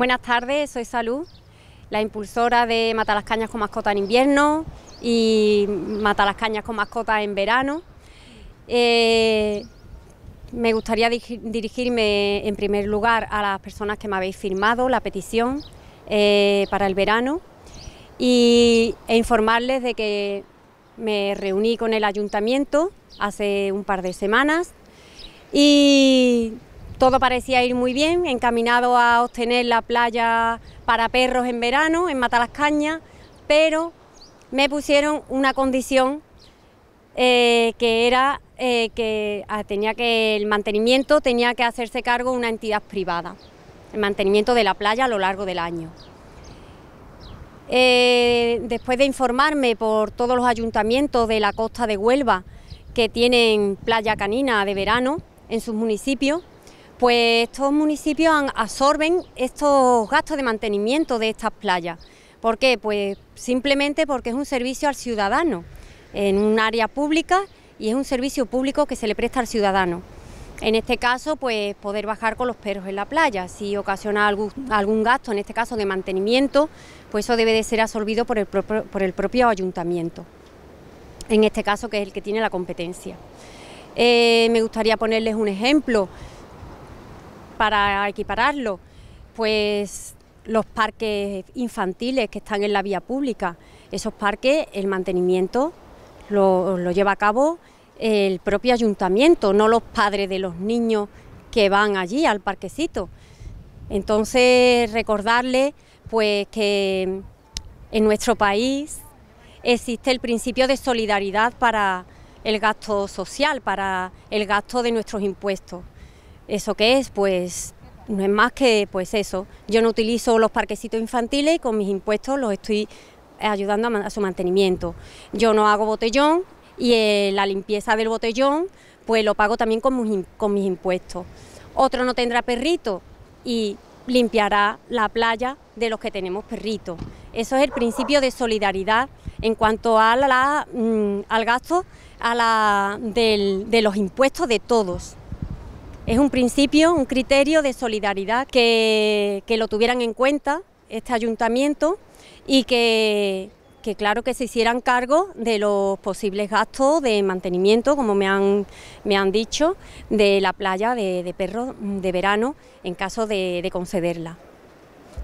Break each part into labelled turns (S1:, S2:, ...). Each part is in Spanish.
S1: Buenas tardes, soy Salud, la impulsora de Mata las Cañas con mascota en invierno y Mata las Cañas con mascota en verano. Eh, me gustaría dirigirme en primer lugar a las personas que me habéis firmado la petición eh, para el verano y, e informarles de que me reuní con el ayuntamiento hace un par de semanas y todo parecía ir muy bien, encaminado a obtener la playa para perros en verano, en Matalascaña, pero me pusieron una condición eh, que era eh, que ah, tenía que el mantenimiento tenía que hacerse cargo una entidad privada, el mantenimiento de la playa a lo largo del año. Eh, después de informarme por todos los ayuntamientos de la costa de Huelva que tienen playa canina de verano en sus municipios, pues estos municipios absorben estos gastos de mantenimiento de estas playas. ¿Por qué? Pues simplemente porque es un servicio al ciudadano en un área pública y es un servicio público que se le presta al ciudadano. En este caso, pues poder bajar con los perros en la playa. Si ocasiona algún, gasto, en este caso de mantenimiento, pues eso debe de ser absorbido por el, propio, ayuntamiento. En este caso, que es el que tiene la competencia. Eh, me gustaría ponerles un ejemplo para equipararlo? Pues los parques infantiles que están en la vía pública. Esos parques, el mantenimiento lo, lleva a cabo el propio ayuntamiento, no los padres de los niños que van allí al parquecito. Entonces, recordarle pues que en nuestro país existe el principio de solidaridad para el gasto social, para el gasto de nuestros impuestos. ¿Eso que es? Pues no es más que pues eso. Yo no utilizo los parquecitos infantiles y con mis impuestos los estoy ayudando a, su mantenimiento. Yo no hago botellón y eh, la limpieza del botellón pues lo pago también con mis, impuestos. Otro no tendrá perrito y limpiará la playa de los que tenemos perritos. Eso es el principio de solidaridad en cuanto a mm, al gasto a la, del, de los impuestos de todos. Es un principio, un criterio de solidaridad que, lo tuvieran en cuenta este ayuntamiento y que, claro que se hicieran cargo de los posibles gastos de mantenimiento, como me han, me han dicho, de la playa de, perros de verano en caso de, de concederla,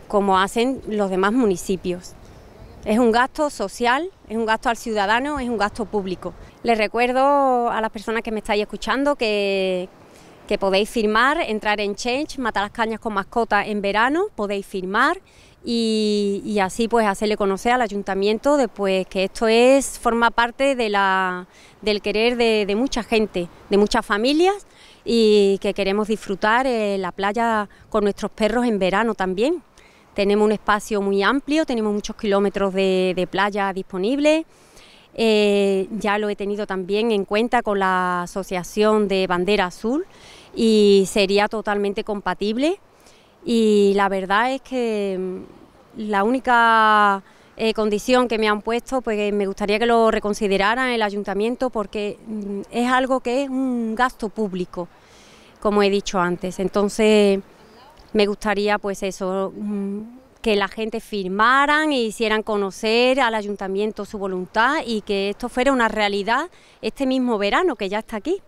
S1: como hacen los demás municipios. Es un gasto social, es un gasto al ciudadano, es un gasto público. Les recuerdo a las personas que me estáis escuchando que, que podéis firmar, entrar en Change, matar las cañas con mascota en verano, podéis firmar y, así pues hacerle conocer al ayuntamiento después que esto es forma parte de del querer de, mucha gente, de muchas familias y que queremos disfrutar la playa con nuestros perros en verano también. Tenemos un espacio muy amplio, tenemos muchos kilómetros de, de playa disponible. Eh, ya lo he tenido también en cuenta con la Asociación de Bandera Azul y sería totalmente compatible. Y la verdad es que mm, la única eh, condición que me han puesto, pues eh, me gustaría que lo reconsideraran el ayuntamiento porque mm, es algo que es un gasto público, como he dicho antes. Entonces, me gustaría pues eso mm, que la gente firmaran e hicieran conocer al ayuntamiento su voluntad y que esto fuera una realidad este mismo verano que ya está aquí.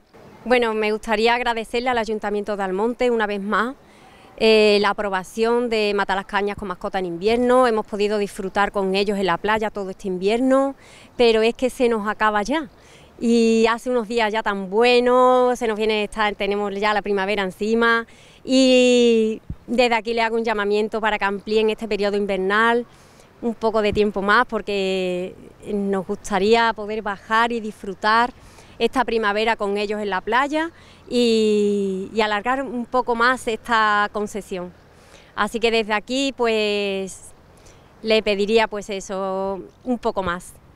S1: Bueno, me gustaría agradecerle al ayuntamiento de Almonte una vez más eh, la aprobación de Mata las Cañas con mascota en invierno, hemos podido disfrutar con ellos en la playa todo este invierno, pero es que se nos acaba ya y hace unos días ya tan buenos, se nos viene estar, tenemos ya la primavera encima y desde aquí le hago un llamamiento para que amplíen este periodo invernal un poco de tiempo más porque nos gustaría poder bajar y disfrutar esta primavera con ellos en la playa y, y alargar un poco más esta concesión. Así que desde aquí pues le pediría pues eso un poco más.